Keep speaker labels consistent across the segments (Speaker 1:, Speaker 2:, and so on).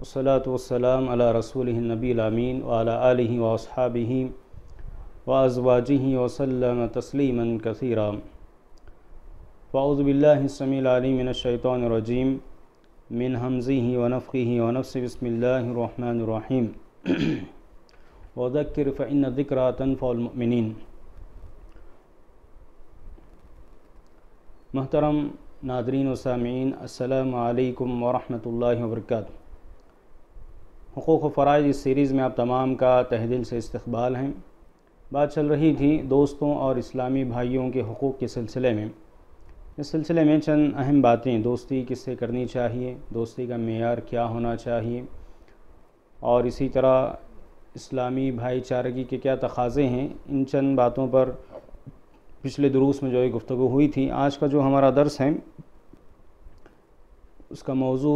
Speaker 1: والصلاة والسلام على رسوله النبي الأمين وعلى آله وأصحابه وأزواجه وسلم تسليما كثيرا فأعوذ بالله السميع العليم من الشيطان الرجيم من همزه ونفخه ونفسه بسم الله الرحمن الرحيم وذكر فإن الذكرى تنفع المؤمنين محترم ناظرین و سامعین السلام علیکم ورحمة اللہ وبرکاتہ हकूक़ व फ़रज़ इस सीरीज़ में आप तमाम का तहदिल से इस्तबाल हैं बात चल रही थी दोस्तों और इस्लामी भाइयों के हकूक़ के सिलसिले में इस सिलसिले में चंद अहम बातें दोस्ती किससे करनी चाहिए दोस्ती का मैार क्या होना चाहिए और इसी तरह इस्लामी भाईचारगी के क्या तकाज़े हैं इन चंद बातों पर पिछले दुरूस में जो एक गुफ्तु हुई थी आज का जो हमारा दर्स है उसका मौजू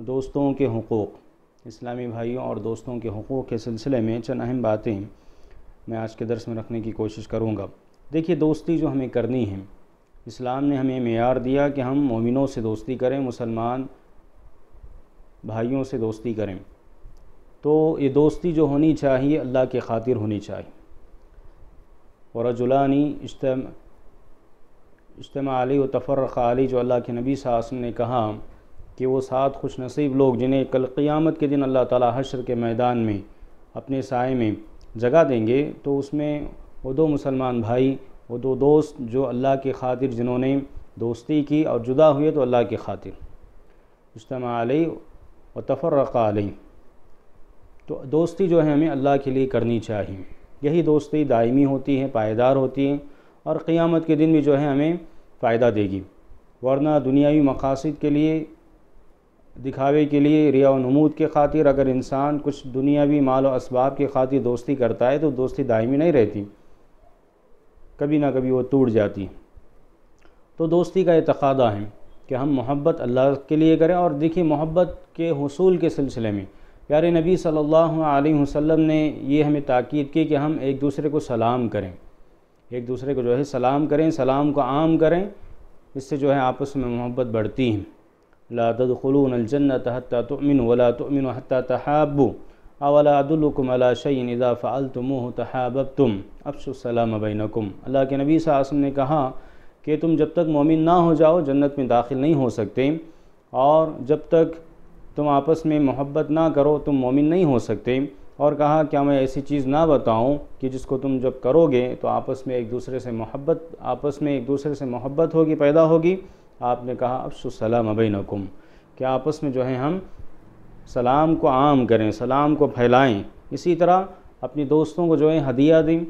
Speaker 1: दोस्तों के हकूक़ इस्लामी भाइयों और दोस्तों के हकूक़ के सिलसिले में चंद अहम बातें मैं आज के दर्स में रखने की कोशिश करूँगा देखिए दोस्ती जो हमें करनी है इस्लाम ने हमें मैार दिया कि हम मोमिनों से दोस्ती करें मुसलमान भाइयों से दोस्ती करें तो ये दोस्ती जो होनी चाहिए अल्लाह के खातिर होनी चाहिए वरजुलानी इज्तम इज्तम व तफ़र अली जो अल्लाह के नबी सासम ने कहा कि वो सात खुश नसीब लोग जिन्हें कल क़ियामत के दिन अल्लाह ताला हशर के मैदान में अपने साय में जगह देंगे तो उसमें वो दो मुसलमान भाई वो दो दोस्त जो अल्लाह के खातिर जिन्होंने दोस्ती की और जुदा हुए तो अल्लाह के खातिर इज्तम आलई व तफ़रक़ आलई तो दोस्ती जो है हमें अल्लाह के लिए करनी चाहिए यही दोस्ती दायमी होती है पायदार होती है और क़ियामत के दिन भी जो है हमें फ़ायदा देगी वरना दुनियावी मकासद के लिए दिखावे के लिए रिया नमूद के खातिर अगर इंसान कुछ दुनियावी माल और इसबाब के खातिर दोस्ती करता है तो दोस्ती दायमी नहीं रहती कभी ना कभी वो टूट जाती तो दोस्ती का इतदा है कि हम मोहब्बत अल्लाह के लिए करें और देखिए मोहब्बत के हसूल के सिलसिले में प्यारे नबी सल्लल्लाहु अलैहि वसल्लम ने ये हमें ताक़द की कि हम एक दूसरे को सलाम करें एक दूसरे को जो है सलाम करें सलाम को आम करें इससे जो है आपस में मोहब्बत बढ़ती है लातदखलून अलजन्नत हत्ता तुमिन वला तुमिन हत्ता तहाबू अवलादुल्कुम अला शयइन इदा फ़ालतमूह तहाबबतुम तुम सलाम बैनकुम अल्लाह के नबी वसल्लम ने कहा कि तुम जब तक मोमिन ना हो जाओ जन्नत में दाखिल नहीं हो सकते और जब तक तुम आपस में मोहब्बत ना करो तुम मोमिन नहीं हो सकते और कहा क्या मैं ऐसी चीज़ ना बताऊं कि जिसको तुम जब करोगे तो आपस में एक दूसरे से मोहब्बत आपस में एक दूसरे से मोहब्बत होगी पैदा होगी आपने कहा अब सलाम नकुम कि आपस में जो है हम सलाम को आम करें सलाम को फैलाएं इसी तरह अपने दोस्तों को जो है हदिया दें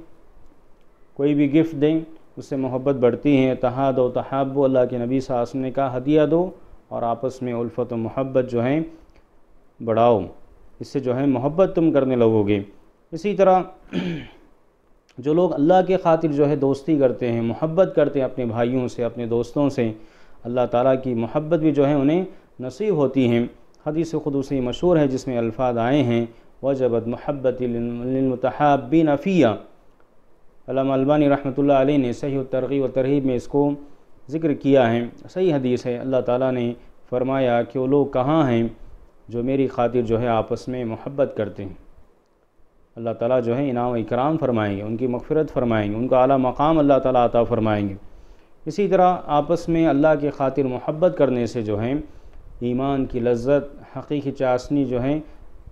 Speaker 1: कोई भी गिफ्ट दें उससे मोहब्बत बढ़ती है तहाद व तहाब अल्लाह के नबी सास ने कहा हदिया दो और आपस में उल्फत व मोहब्बत जो है बढ़ाओ इससे जो है मोहब्बत तुम करने लगोगे इसी तरह जो लोग अल्लाह के खातिर जो है दोस्ती करते हैं मोहब्बत करते हैं अपने भाइयों से अपने दोस्तों से अल्लाह ताला की मोहब्बत भी जो है उन्हें नसीब होती हैं हदीस खुदूसी मशहूर है जिसमें अल्फाज आए हैं वजबत मोहब्बत नफ़िया अल्बानी रहमत आल ने सही तरगीब व तरहीब में इसको ज़िक्र किया है सही हदीस है अल्लाह ताला ने फरमाया कि वो लोग कहाँ हैं जो मेरी खातिर जो है आपस में मोहब्बत करते हैं अल्लाह ताला जो है इनाम इकराम फरमाएंगे उनकी मगफरत फरमाएंगे उनका आला मकाम अल्लाह ताला अता फरमाएंगे इसी तरह आपस में अल्लाह की खातिर मोहब्बत करने से जो है ईमान की लज्जत हकीकी चाशनी जो है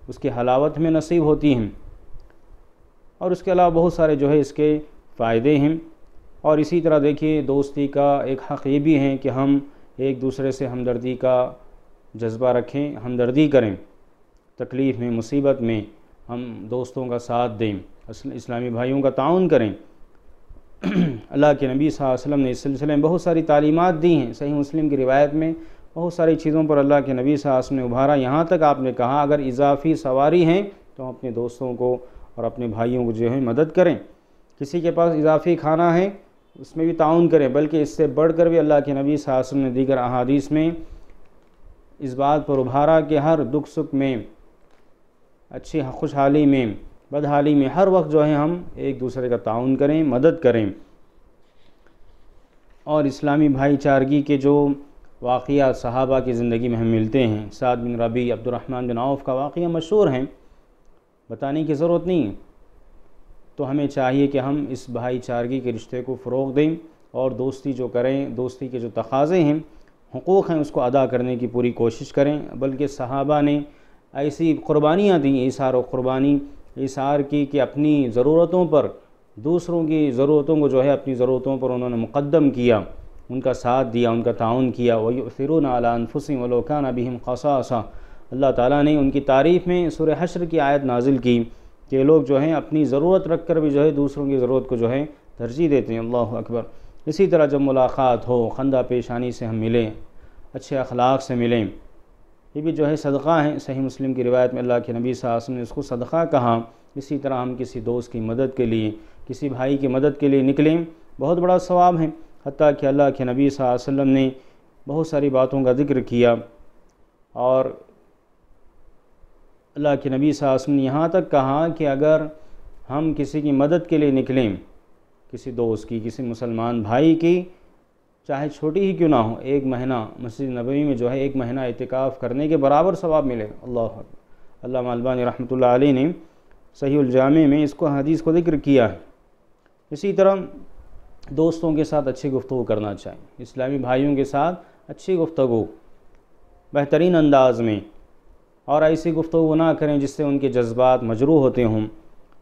Speaker 1: उसकी हलावत में नसीब होती हैं और उसके अलावा बहुत सारे जो है इसके फ़ायदे हैं और इसी तरह देखिए दोस्ती का एक हक़ ये भी है कि हम एक दूसरे से हमदर्दी का जज्बा रखें हमदर्दी करें तकलीफ़ में मुसीबत में हम दोस्तों का साथ दें इस्लामी भाइयों का ताउन करें अल्लाह के नबी वसल्लम ने इस सिलसिले में बहुत सारी तालीमत दी हैं सही मुस्लिम की रिवायत में बहुत सारी चीज़ों पर अल्लाह के नबी वसल्लम ने उभारा यहाँ तक आपने कहा अगर इजाफी सवारी हैं तो हम अपने दोस्तों को और अपने भाइयों को जो है मदद करें किसी के पास इजाफी खाना है उसमें भी ताउन करें बल्कि इससे बढ़ कर भी अल्लाह के नबी वसल्लम ने दीगर अहादीस में इस बात पर उभारा कि हर दुख सुख में अच्छी खुशहाली में बदहाली में हर वक्त जो है हम एक दूसरे का ताउन करें मदद करें और इस्लामी भाईचारगी के जो वाक़ सहाबा की ज़िंदगी में हम मिलते हैं साद बिन रबी अब्दुलरहमान बिन आउफ़ का वाक़ मशहूर हैं बताने की ज़रूरत नहीं तो हमें चाहिए कि हम इस भाईचारगी के रिश्ते को फ़रोग दें और दोस्ती जो करें दोस्ती के जो तकाज़े हैं हकूक़ हैं उसको अदा करने की पूरी कोशिश करें बल्कि सहाबा ने ऐसी क़ुरबानियाँ दी इशार क़ुरबानी इशार की कि अपनी ज़रूरतों पर दूसरों की ज़रूरतों को जो है अपनी ज़रूरतों पर उन्होंने मुकदम किया उनका साथ दिया उनका ताउन किया वही फिरून अलानफसिम वलोकान अबीम खसा अल्लाह ताला ने उनकी तारीफ़ में सुर हशर की आयत नाजिल की कि लोग जो हैं अपनी ज़रूरत रख कर भी जो है दूसरों की ज़रूरत को जो है तरजीह देते हैं अल्लाह अकबर इसी तरह जब मुलाकात हो खंदा पेशानी से हम मिलें अच्छे अखलाक से मिलें ये भी जो है सदक़ा है सही मुस्लिम की रिवायत में अल्लाह के नबी वसल्लम ने इसको सदक़ा कहा इसी तरह हम किसी दोस्त की मदद के लिए किसी भाई की मदद के लिए निकलें बहुत बड़ा सवाब है हती कि अल्लाह के नबी वसल्लम ने बहुत सारी बातों का जिक्र किया और अल्लाह के नबी सासम ने यहाँ तक कहा कि अगर हम किसी की मदद के लिए निकलें किसी दोस्त की किसी मुसलमान भाई की चाहे छोटी ही क्यों ना हो एक महीना मस्जिद नबी में जो है एक महीना अहतिकाफ़ करने के बराबर सवाब मिलेगा अल्लाह अल्लाह रहमत ली ने सही में इसको हदीस को जिक्र किया है इसी तरह दोस्तों के साथ अच्छी गुफ्तु करना चाहिए इस्लामी भाइयों के साथ अच्छी गुफ्तु बेहतरीन अंदाज में और ऐसी गुफ्तु ना करें जिससे उनके जज्बात मजरू होते हों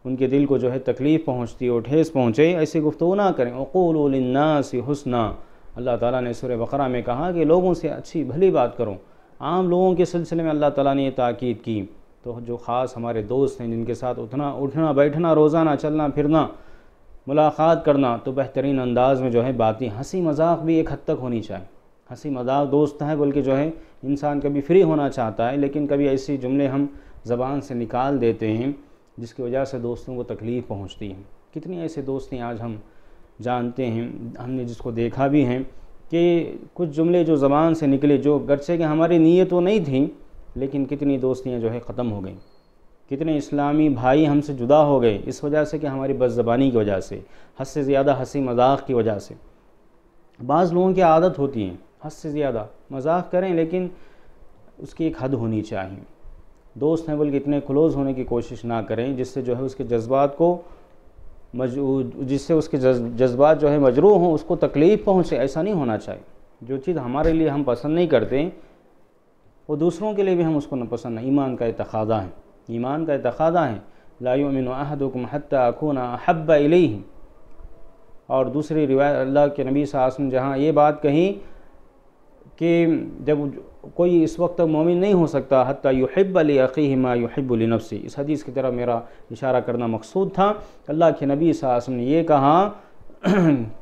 Speaker 1: उनके दिल को जो है तकलीफ़ पहुँचती हो ठेस पहुँचे ऐसी गुफ्तु ना करें उन्नासी हुसना अल्लाह ताला ने सुर बकरा में कहा कि लोगों से अच्छी भली बात करो आम लोगों के सिलसिले में अल्लाह ताला ने यह ताक़ीद की तो जो ख़ास हमारे दोस्त हैं जिनके साथ उठना उठना बैठना रोज़ाना चलना फिरना मुलाकात करना तो बेहतरीन अंदाज़ में जो है बातें हंसी मजाक भी एक हद तक होनी चाहिए हंसी मजाक दोस्त है बल्कि जो है इंसान कभी फ्री होना चाहता है लेकिन कभी ऐसी जुमले हम ज़बान से निकाल देते हैं जिसकी वजह से दोस्तों को तकलीफ़ पहुँचती है कितनी ऐसे दोस्त हैं आज हम जानते हैं हमने जिसको देखा भी हैं कि कुछ जुमले जो ज़बान से निकले जो गरचे कि हमारी नीयत तो नहीं थी लेकिन कितनी दोस्तियाँ जो है ख़त्म हो गई कितने इस्लामी भाई हमसे जुदा हो गए इस वजह से कि हमारी बस ज़बानी की वजह से हद से ज़्यादा हंसी मजाक की वजह से बाज़ लोगों की आदत होती है हद से ज़्यादा मजाक करें लेकिन उसकी एक हद होनी चाहिए दोस्त हैं बल्कि इतने क्लोज़ होने की कोशिश ना करें जिससे जो है उसके जज्बात को जिससे उसके जज्बात जो है मजरू हों उसको तकलीफ़ पहुँचे ऐसा नहीं होना चाहिए जो चीज़ हमारे लिए हम पसंद नहीं करते वो दूसरों के लिए भी हम उसको नापसंद नहीं ईमान का इतखादा है ईमान का इतखादा है लायुमिन अहदुकम हब्ब खूना हब्बा और दूसरी रिवायत अल्लाह के नबी सासम जहाँ ये बात कहीं कि जब कोई इस वक्त मोमिन नहीं हो सकता हती युहब अली अकी हमा युहबली नफसी इस हदीस की तरह मेरा इशारा करना मकसूद था अल्लाह के नबी सासम ने यह कहा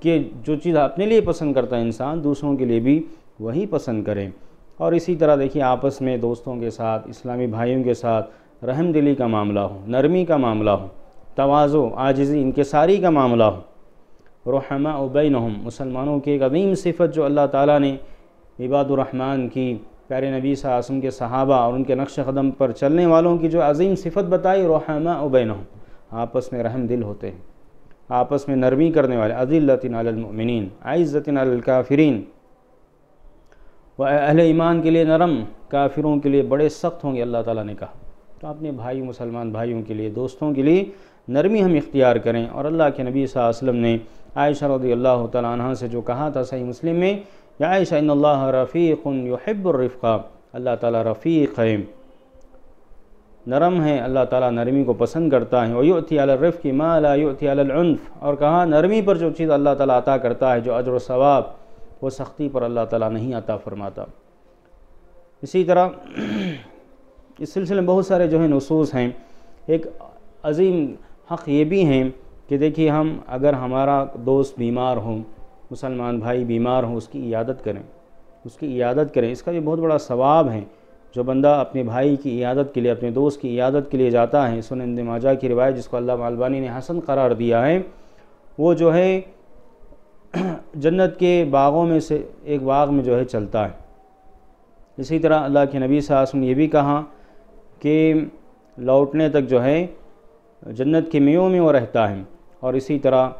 Speaker 1: कि जो चीज़ अपने लिए पसंद करता है इंसान दूसरों के लिए भी वही पसंद करें और इसी तरह देखिए आपस में दोस्तों के साथ इस्लामी भाइयों के साथ रहम दिली का मामला हो नरमी का मामला हो तोज़ो आजिज़ी सारी का मामला हो रहमा उबैन मुसलमानों की एक अदीम सिफत जो अल्लाह ताली ने इबादुररहमान की प्यारे नबी सासम के सहाबा और उनके नक्श कदम पर चलने वालों की जो अजीम सिफत बताई रोहमा उबैन आपस में रहम दिल होते हैं आपस में नरमी करने वाले अज़िलतिन आइज़तिन काफरीन व अहल ईमान के लिए नरम काफिरों के लिए बड़े सख्त होंगे अल्लाह ताला ने कहा तो अपने भाई मुसलमान भाइयों के लिए दोस्तों के लिए नरमी हम इख्तियार करें और अल्लाह के नबी सा ने आयशा रदी अल्लाह तह से जो कहा था सही मुस्लिम में अल्लाह रफ़ीक़ युहबरफ़ा अल्लाह ताला रफ़ीक़ है नरम है अल्लाह ताला नरमी को पसंद करता है वयुति अलरफ़ की माँ युति अलफ़ और कहा नरमी पर जो चीज़ अल्लाह ताला अता करता है जो अजर सवाब वो सख्ती पर अल्लाह ताला नहीं अता फरमाता इसी तरह इस सिलसिले में बहुत सारे जो है नसूस हैं एक अजीम हक़ ये भी हैं कि देखिए हम अगर हमारा दोस्त बीमार हों मुसलमान भाई बीमार हों उसकी इयादत करें उसकी इयादत करें इसका भी बहुत बड़ा सवाब है जो बंदा अपने भाई की इयादत के लिए अपने दोस्त की इयादत के लिए जाता है सुन माजा की रिवायत जिसको अल्लाह मालवानी ने हसन करार दिया है वो जो है जन्नत के बागों में से एक बाग में जो है चलता है इसी तरह अल्लाह के नबी साहब ने यह भी कहा कि लौटने तक जो है जन्नत के मेयों में वो रहता है और इसी तरह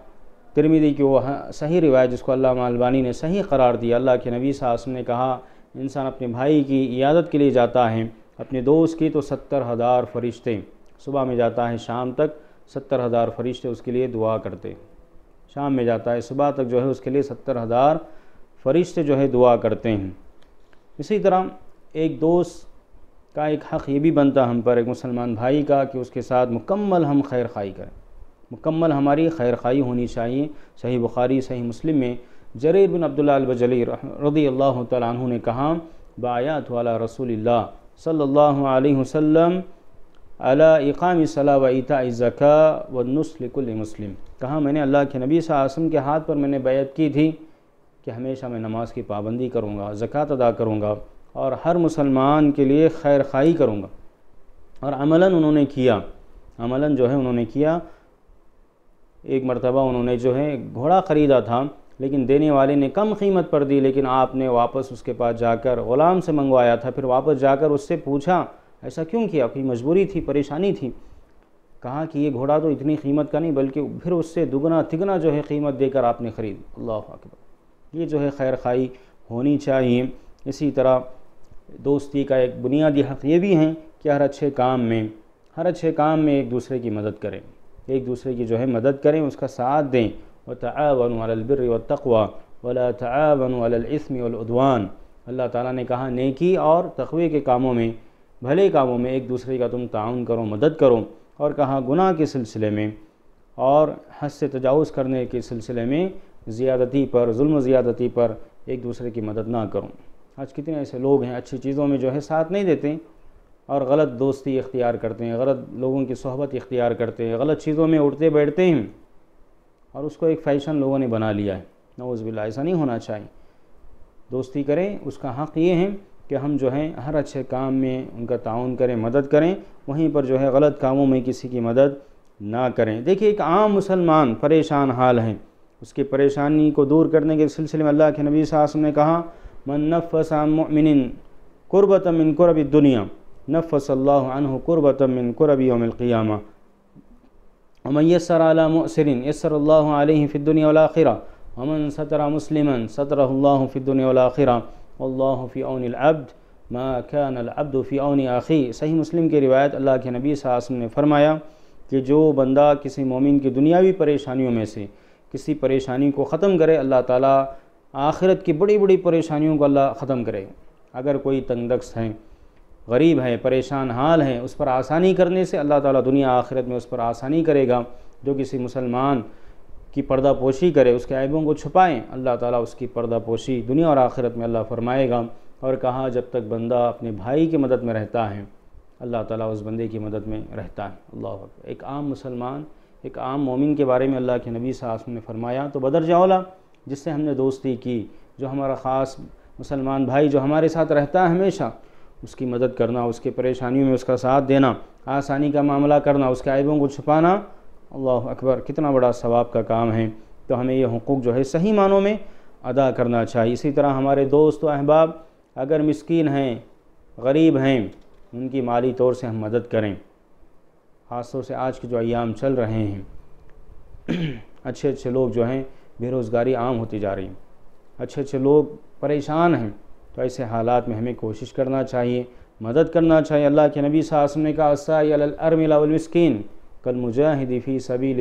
Speaker 1: तिरमिदी की वो सही रिवायत जिसको अल्लाह अलबानी ने सही करार दिया अल्लाह के नबी साहब ने कहा इंसान अपने भाई की इयादत के लिए जाता है अपने दोस्त की तो सत्तर हज़ार फरिश्ते सुबह में जाता है शाम तक सत्तर हज़ार फरिश्ते उसके लिए दुआ करते शाम में जाता है सुबह तक जो है उसके लिए सत्तर हज़ार फरिश्ते जो है दुआ करते हैं इसी तरह एक दोस्त का एक हक़ ये भी बनता हम पर एक मुसलमान भाई का कि उसके साथ मुकम्मल हम खैर खाई करें मुकम्मल हमारी खैर खाई होनी चाहिए सही बुखारी सही मुस्लिम में जरीर बिन अब्दुल्लाबजली रदी अल्लाह तु ने कहा बायात वाला रसूल सल्लासम वसम अला इकाम सला व इता ज़का व नुसलिकल मुस्लिम कहा मैंने अल्लाह के नबी आसम के हाथ पर मैंने बैत की थी कि हमेशा मैं नमाज की पाबंदी करूँगा ज़क़़त अदा करूँगा और हर मुसलमान के लिए खैर खाई करूँगा और अमला उन्होंने किया अमला जो है उन्होंने किया एक मरतबा उन्होंने जो है घोड़ा ख़रीदा था लेकिन देने वाले ने कम कीमत पर दी लेकिन आपने वापस उसके पास जाकर ग़ुलाम से मंगवाया था फिर वापस जाकर उससे पूछा ऐसा क्यों किया आपकी मजबूरी थी परेशानी थी कहा कि ये घोड़ा तो इतनी कीमत का नहीं बल्कि फिर उससे दुगना तिगना जो है कीमत देकर आपने ख़रीद अल्लाह अकबर ये जो है खैर खाई होनी चाहिए इसी तरह दोस्ती का एक बुनियादी हक़ ये भी हैं कि हर अच्छे काम में हर अच्छे काम में एक दूसरे की मदद करें एक दूसरे की जो है मदद करें उसका साथ दें व तआवन अलबिर व तआवन अल्लाह ताला ने कहा नेकी और तकवे के कामों में भले कामों में एक दूसरे का तुम ताउन करो मदद करो और कहा गुनाह के सिलसिले में और हद से तजावज़ करने के सिलसिले में ज़्यादती पर जुल्म ज़्यादती पर एक दूसरे की मदद ना करो आज कितने ऐसे लोग हैं अच्छी चीज़ों में जो है साथ नहीं देते और गलत दोस्ती इख्तियार करते हैं गलत लोगों की सहबत इख्तियार करते हैं गलत चीज़ों में उठते बैठते हैं और उसको एक फ़ैशन लोगों ने बना लिया है नवज़बिल्ला ऐसा नहीं होना चाहिए दोस्ती करें उसका हक़ ये है कि हम जो है हर अच्छे काम में उनका ताउन करें मदद करें वहीं पर जो है गलत कामों में किसी की मदद ना करें देखिए एक आम मुसलमान परेशान हाल हैं उसकी परेशानी को दूर करने के सिलसिले में अल्लाह के नबी साहब ने कहा मनफ़सा मिन क़ुरबत मिन कुरब दुनिया नफ़सल्लाह क़ुरबतमिन क़ुरबियम अमैसर मसरिन यसर फ़िद्दुनियाखिरा अमन सतरा मुसलिमन सतरल्ला फ़िद्दुनियाखिरा अल्लाफ़ीआब्द माकानब्द फ़िऔन आखी सही मुस्लिम की रिवायत अल्लाह के नबी सासम ने फरमाया कि जो बंदा किसी मोमिन की दुनियावी परेशानियों में से किसी परेशानी को ख़त्म करे अल्लाह ताला आखिरत की बड़ी बड़ी परेशानियों को अल्लाह ख़त्म करे अगर कोई तंगदक्स हैं गरीब है परेशान हाल हैं उस पर आसानी करने से अल्लाह ताला दुनिया आखिरत में उस पर आसानी करेगा जो किसी मुसलमान की पर्दा पोशी करे उसके ऐबों को छुपाएँ अल्लाह ताला उसकी पर्दा पोशी दुनिया और आखिरत में अल्लाह फरमाएगा और कहा जब तक बंदा अपने भाई की मदद में रहता है अल्लाह ताला उस बंदे की मदद में रहता है अल्लाह एक आम मुसलमान एक आम मोमिन के बारे में अल्लाह के नबी साहब ने फरमाया तो बदर जाओला जिससे हमने दोस्ती की जो हमारा ख़ास मुसलमान भाई जो हमारे साथ रहता है हमेशा उसकी मदद करना उसके परेशानियों में उसका साथ देना आसानी का मामला करना उसके आयबों को छुपाना अल्लाह अकबर कितना बड़ा सवाब का काम है तो हमें ये हकूक़ जो है सही मानों में अदा करना चाहिए इसी तरह हमारे दोस्त व अहबाब अगर मस्किन हैं गरीब हैं उनकी माली तौर से हम मदद करें ख़ास तौर से आज के जो अयाम चल रहे हैं अच्छे अच्छे लोग जो हैं बेरोज़गारी आम होती जा रही है अच्छे अच्छे लोग परेशान हैं तो ऐसे हालात में हमें कोशिश करना चाहिए मदद करना चाहिए अल्लाह के नबी सासम ने कहा असाईमिलामिसकिन कल मुजाहिदी फ़ी सबी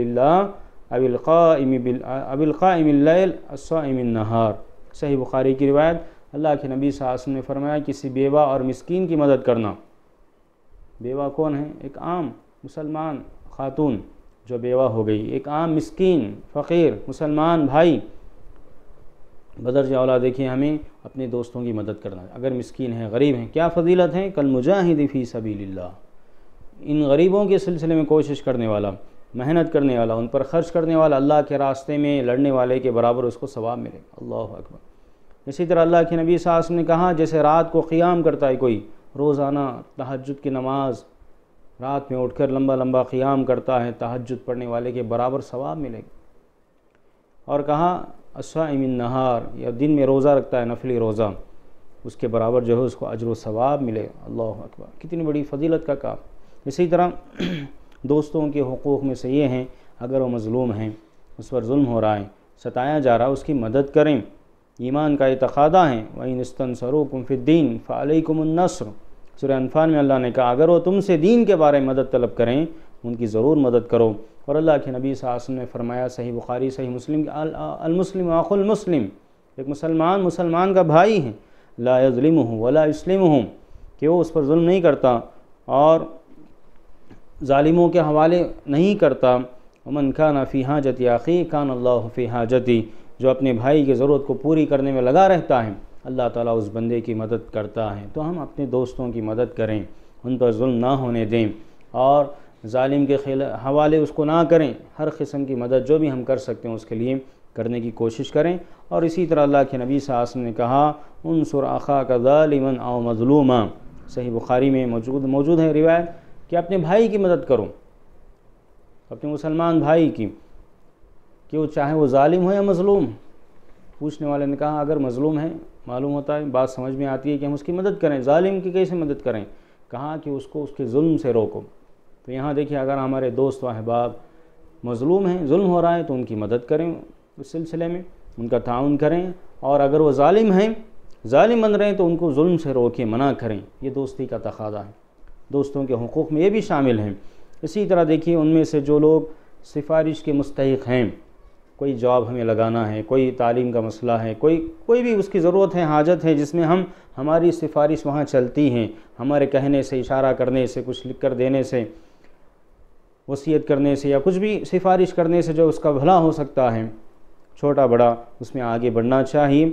Speaker 1: अबिलक़ाबिलक़ामिलहार सही बुखारी की रिवायत अल्लाह के नबी सासम ने फरमाया किसी बेवा और मस्किन की मदद करना बेवा कौन है एक आम मुसलमान खातून जो बेवा हो गई एक आम मस्किन फ़कीर मुसलमान भाई बदर जौला देखिए हमें अपने दोस्तों की मदद करना अगर मस्किन हैं गरीब हैं क्या फजीलत हैं कल मुजाहिद फ़ी सबील्ला इन गरीबों के सिलसिले में कोशिश करने वाला मेहनत करने वाला उन पर ख़र्च करने वाला अल्लाह के रास्ते में लड़ने वाले के बराबर उसको सवाब मिलेगा अल्लाह अकबर इसी तरह अल्लाह के नबी सास ने कहा जैसे रात को क़ियाम करता है कोई रोज़ाना तहजद की नमाज़ रात में उठकर लंबा लंबा क़ियाम करता है तहजद पढ़ने वाले के बराबर सवाब मिलेगा और कहा असाइमिन नहार या दिन में रोज़ा रखता है नफली रोज़ा उसके बराबर जो है उसको अजर सवाब मिले अल्लाह अकबर कितनी बड़ी फजीलत का काम इसी तरह दोस्तों के हकूक़ में से ये हैं अगर वो मज़लूम हैं उस पर म हो रहा है सताया जा रहा है उसकी मदद करें ईमान का ये तकादा है वही नस्तन सरूकुमफ़ीन फ़ालकुमनसर सुर सुरफ़ान में अल्लाह ने कहा अगर वो तुमसे दीन के बारे में मदद तलब करें उनकी ज़रूर मदद करो और अल्लाह के नबी सासन ने फरमाया सही बुखारी सही मुस्लिम अलमुसलिम आखुलमसलिम एक मुसलमान मुसलमान का भाई है ला हूँ वला इसलिम हूँ कि वो उस पर म नहीं करता और ालिमों के हवाले नहीं करता अमन खान फ़ी हाजत याखी खान अल्लाह फ़ी हाजती जो अपने भाई की ज़रूरत को पूरी करने में लगा रहता है अल्लाह ताला उस बंदे की मदद करता है तो हम अपने दोस्तों की मदद करें उन पर म ना होने दें और जालिम के हवाले उसको ना करें हर किस्म की मदद जो भी हम कर सकते हैं उसके लिए करने की कोशिश करें और इसी तरह अल्लाह के नबी सास ने कहा उन सुरखा का ालिमन आओ मजलूमा सही बुखारी में मौजूद मौजूद है रिवायत कि अपने भाई की मदद करो अपने मुसलमान भाई की कि वो चाहे वो ालिम हो या मज़लूम पूछने वाले ने कहा अगर मज़लूम है मालूम होता है बात समझ में आती है कि हम उसकी मदद करें ालिम की कैसे मदद करें कहा कि उसको उसके जुल्म से रोको तो यहाँ देखिए अगर हमारे दोस्त व अहबाब मजलूम हैं जुल्म हो रहा है तो उनकी मदद करें उस सिलसिले में उनका ताउन करें और अगर वो ालिम हैं ालिम बन रहे हैं तो उनको जुल्म से रोकें मना करें ये दोस्ती का तकादा है दोस्तों के हकूक़ में ये भी शामिल हैं इसी तरह देखिए उनमें से जो लोग सिफारिश के मुस्तक हैं कोई जॉब हमें लगाना है कोई तालीम का मसला है कोई कोई भी उसकी ज़रूरत है हाजत है जिसमें हम हमारी सिफारिश वहाँ चलती हैं हमारे कहने से इशारा करने से कुछ लिख कर देने से वसीयत करने से या कुछ भी सिफारिश करने से जो उसका भला हो सकता है छोटा बड़ा उसमें आगे बढ़ना चाहिए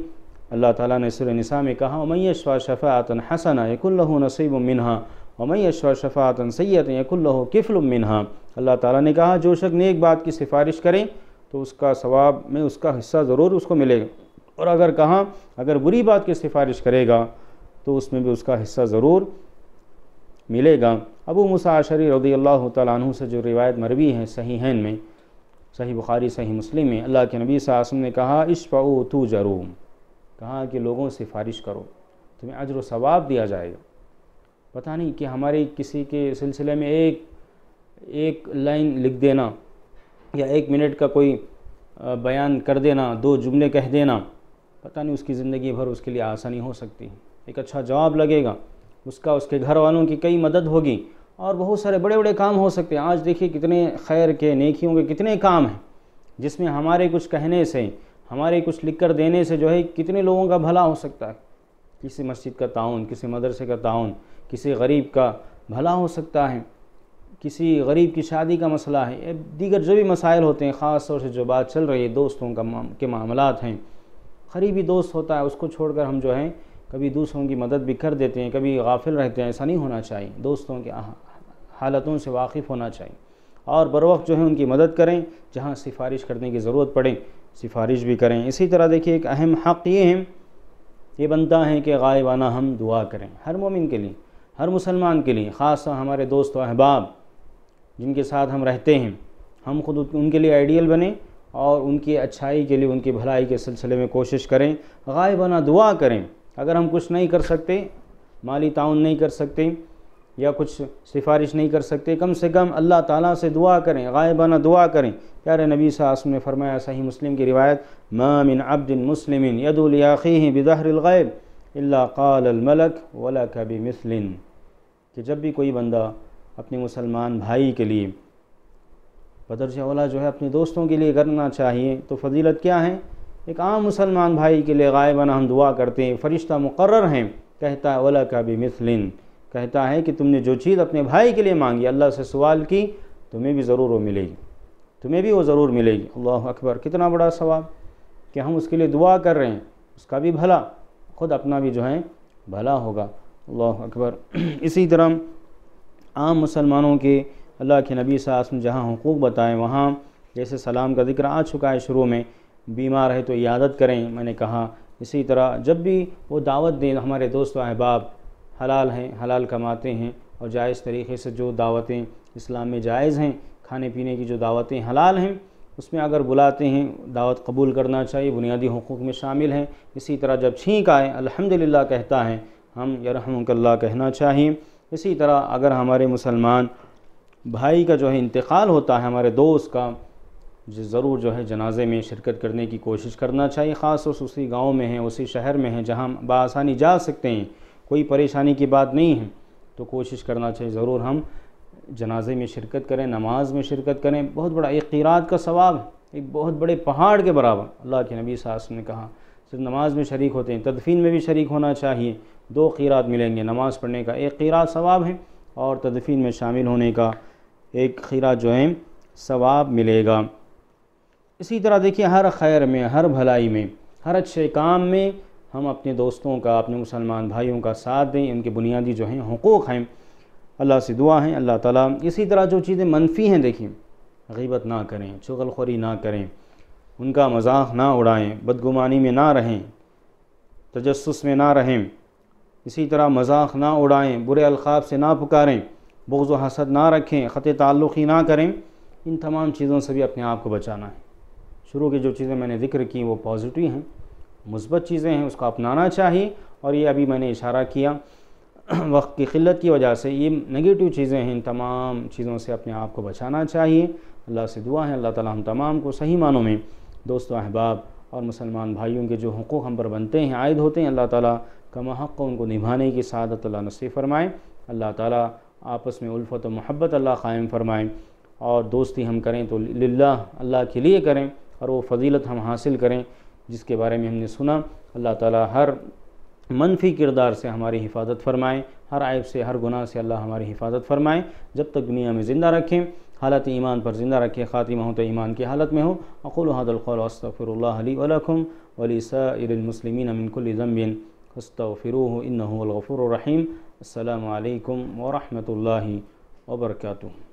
Speaker 1: अल्लाह ताला ने सुर निसा में कहा मैशवा शफ़ातन है यकुल्ल नसीब मिनहा मैशवा शफ़ातन सैद यकुल्ल किफ़ल मिनहा अल्लाह ताला ने कहा जो शक नेक बात की सिफारिश करें तो उसका सवाब में उसका हिस्सा ज़रूर उसको मिलेगा और अगर कहा अगर बुरी बात की सिफारिश करेगा तो उसमें भी उसका हिस्सा ज़रूर मिलेगा अबू मुसा आशरी रदी अल्लाह तु से जो रिवायत मरवी है सही हैन में सही बुखारी सही मुस्लिम में अल्लाह के नबी सासम ने कहा इश्फ़ तो जरूम कहा कि लोगों से सिफारिश करो तुम्हें अजर सवाब दिया जाएगा पता नहीं कि हमारे किसी के सिलसिले में एक एक लाइन लिख देना या एक मिनट का कोई बयान कर देना दो जुमले कह देना पता नहीं उसकी ज़िंदगी भर उसके लिए आसानी हो सकती है एक अच्छा जवाब लगेगा उसका उसके घर वालों की कई मदद होगी और बहुत सारे बड़े बड़े काम हो सकते हैं आज देखिए कितने खैर के नेकियों के कितने काम हैं जिसमें हमारे कुछ कहने से हमारे कुछ लिख कर देने से जो है कितने लोगों का भला हो सकता है किसी मस्जिद का ताउन किसी मदरसे का ताउन किसी गरीब का भला हो सकता है किसी गरीब की शादी का मसला है दीगर जो भी मसाइल होते हैं ख़ास तौर से जो बात चल रही है दोस्तों का के मामला हैं करीबी दोस्त होता है उसको छोड़कर हम जो हैं कभी दूसरों की मदद भी कर देते हैं कभी गाफिल रहते हैं ऐसा नहीं होना चाहिए दोस्तों के हालतों से वाकिफ़ होना चाहिए और बर वक्त जो है उनकी मदद करें जहाँ सिफारिश करने की ज़रूरत पड़े सिफारिश भी करें इसी तरह देखिए एक अहम हक़ ये है ये बनता है कि गायबाना हम दुआ करें हर मोमिन के लिए हर मुसलमान के लिए ख़ास हमारे दोस्त अहबाब जिनके साथ हम रहते हैं हम खुद उनके लिए आइडियल बने और उनकी अच्छाई के लिए उनकी भलाई के सिलसिले में कोशिश करें गायबाना दुआ करें अगर हम कुछ नहीं कर सकते माली ताउन नहीं कर सकते या कुछ सिफारिश नहीं कर सकते कम से कम अल्लाह ताला से दुआ करें गायबाना दुआ करें प्यारे नबी साहब ने फरमाया सही मुस्लिम की रिवायत मामिन अब्दिन मुस्लिम यदुलियाखी बिदहरगैब अल्ला कालमलक वला कबी मिसलिन कि जब भी कोई बंदा अपने मुसलमान भाई के लिए बदरज वाला जो है अपने दोस्तों के लिए करना चाहिए तो फजीलत क्या है एक आम मुसलमान भाई के लिए गायबाना हम दुआ करते हैं फ़रिश्ता मुकर हैं कहता है ओला का भी मिसलिन कहता है कि तुमने जो चीज़ अपने भाई के लिए मांगी अल्लाह से सवाल की तुम्हें भी ज़रूर वो मिलेगी तुम्हें भी वो ज़रूर मिलेगी अल्लाह अकबर कितना बड़ा सवाब कि हम उसके लिए दुआ कर रहे हैं उसका भी भला खुद अपना भी जो है भला होगा अल्लाह अकबर इसी तरह आम मुसलमानों के अल्लाह के नबी सासम जहाँ हकूक़ बताएँ वहाँ जैसे सलाम का जिक्र आ चुका है शुरू में बीमार है तो यादत करें मैंने कहा इसी तरह जब भी वो दावत दें हमारे दोस्त अहबाब हलाल हैं हलाल कमाते हैं और जायज़ तरीके से जो दावतें इस्लाम में जायज़ हैं खाने पीने की जो दावतें हलाल हैं उसमें अगर बुलाते हैं दावत कबूल करना चाहिए बुनियादी हकूक़ में शामिल हैं इसी तरह जब छींक आए अल्हम्दुलिल्लाह कहता है हम यरहमकल्ला कहना चाहिए इसी तरह अगर हमारे मुसलमान भाई का जो है इंतकाल होता है हमारे दोस्त का ज़रूर जो है जनाजे में शिरकत करने की कोशिश करना चाहिए ख़ास से उसी गांव में है उसी शहर में है जहां हम बसानी जा सकते हैं कोई परेशानी की बात नहीं है तो कोशिश करना चाहिए ज़रूर हम जनाजे में शिरकत करें नमाज में शिरकत करें बहुत बड़ा एक क़ीरात का सवाब एक बहुत बड़े पहाड़ के बराबर अल्लाह के नबी सास ने कहा सिर्फ नमाज में शरीक होते हैं तदफीन में भी शरीक होना चाहिए दो क़ीरात मिलेंगे नमाज़ पढ़ने का एक क़ीरात सवाब है और तदफीन में शामिल होने का एक क़ीरात जो है सवाब मिलेगा इसी तरह देखिए हर खैर में हर भलाई में हर अच्छे काम में हम अपने दोस्तों का अपने मुसलमान भाइयों का साथ दें इनके बुनियादी जो हैं हकूक़ हैं अल्लाह से दुआ हैं अल्लाह ताला इसी तरह जो चीज़ें मनफी हैं देखिए गीबत ना करें खोरी ना करें उनका मजाक ना उड़ाएं बदगुमानी में ना रहें तजस्स में ना रहें इसी तरह मजाक ना उड़ाएं बुरे अलखाब से ना पुकारें व हसद ना रखें ख़त ही ना करें इन तमाम चीज़ों से भी अपने आप को बचाना है शुरू की जो चीज़ें मैंने जिक्र की वो पॉजिटिव हैं मुस्बत चीज़ें हैं उसको अपनाना चाहिए और ये अभी मैंने इशारा किया वक्त की किल्लत की वजह से ये नेगेटिव चीज़ें हैं इन तमाम चीज़ों से अपने आप को बचाना चाहिए अल्लाह से दुआ है अल्लाह ताला हम तमाम को सही मानों में दोस्तों अहबाब और मुसलमान भाइयों के जो हकूक़ हम पर बनते हैं आयद होते हैं अल्लाह ताला का महक उनको निभाने की सादत अल्लाह नसीब फ़रमाएँ अल्लाह ताला आपस में उल्फत मोहब्बत अल्लाह क़ायम फ़रमाएँ और दोस्ती हम करें तो लाला अल्लाह के लिए करें और वो फजीलत हम हासिल करें जिसके बारे में हमने सुना अल्लाह ताला हर मनफी किरदार से हमारी हिफाजत फरमाए हर आयब से हर गुनाह से अल्लाह हमारी हिफाजत फरमाए जब तक दुनिया में ज़िंदा रखें हालत ईमान पर ज़िंदा रखें ख़ातिमा हो तो ईमान की हालत में हो अकुल हदलक़ौल वस्तफ़िर वलकम वलीसमसलिमिन अमिनकुल ज़म्बिन वस्तफ़िर इन्नफ़ुर रहीम वर्का